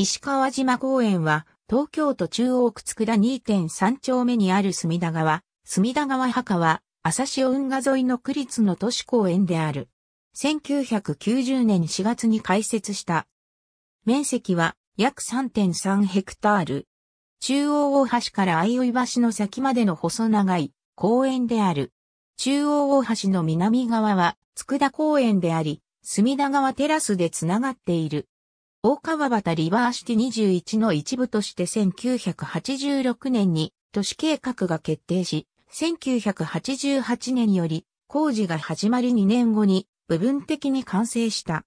石川島公園は、東京都中央区佃2.3丁目にある隅田川、隅田川墓は、朝潮運河沿いの区立の都市公園である。1990年4月に開設した。面積は約3.3ヘクタール。中央大橋から相生橋の先までの細長い公園である。中央大橋の南側は佃公園であり、隅田川テラスでつながっている。大川端リバーシティ21の一部として1986年に都市計画が決定し、1988年より工事が始まり2年後に部分的に完成した。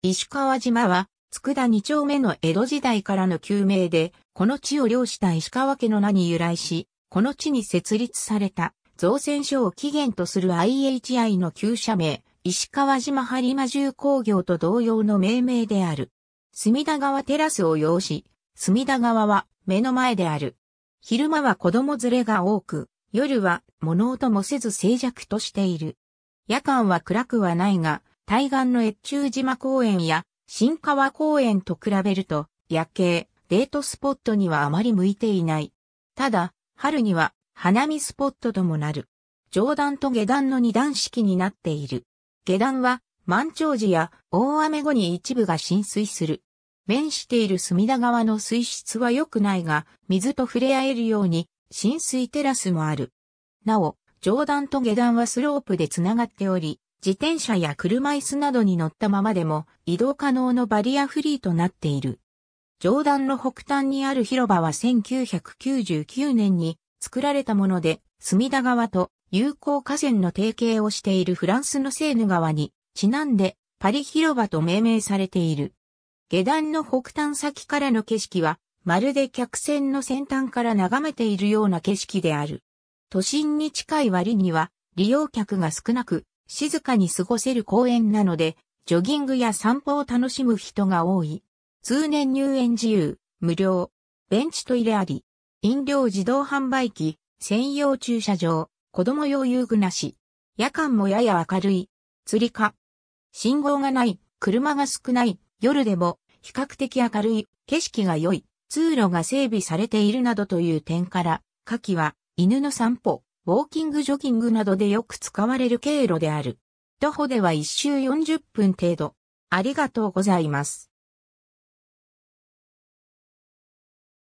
石川島は、佃2丁目の江戸時代からの旧名で、この地を漁した石川家の名に由来し、この地に設立された造船所を起源とする IHI の旧社名、石川島播磨重工業と同様の命名である。隅田川テラスを要し、隅田川は目の前である。昼間は子供連れが多く、夜は物音もせず静寂としている。夜間は暗くはないが、対岸の越中島公園や新川公園と比べると、夜景、デートスポットにはあまり向いていない。ただ、春には花見スポットともなる。上段と下段の二段式になっている。下段は満潮時や大雨後に一部が浸水する。面している隅田川の水質は良くないが、水と触れ合えるように、浸水テラスもある。なお、上段と下段はスロープでつながっており、自転車や車椅子などに乗ったままでも移動可能のバリアフリーとなっている。上段の北端にある広場は1999年に作られたもので、隅田川と有効河川の提携をしているフランスのセーヌ川にちなんでパリ広場と命名されている。下段の北端先からの景色は、まるで客船の先端から眺めているような景色である。都心に近い割には、利用客が少なく、静かに過ごせる公園なので、ジョギングや散歩を楽しむ人が多い。通年入園自由、無料、ベンチトイレあり、飲料自動販売機、専用駐車場、子供用遊具なし、夜間もやや明るい、釣りか、信号がない、車が少ない、夜でも比較的明るい、景色が良い、通路が整備されているなどという点から、夏季は犬の散歩、ウォーキングジョギングなどでよく使われる経路である。徒歩では1周40分程度。ありがとうございます。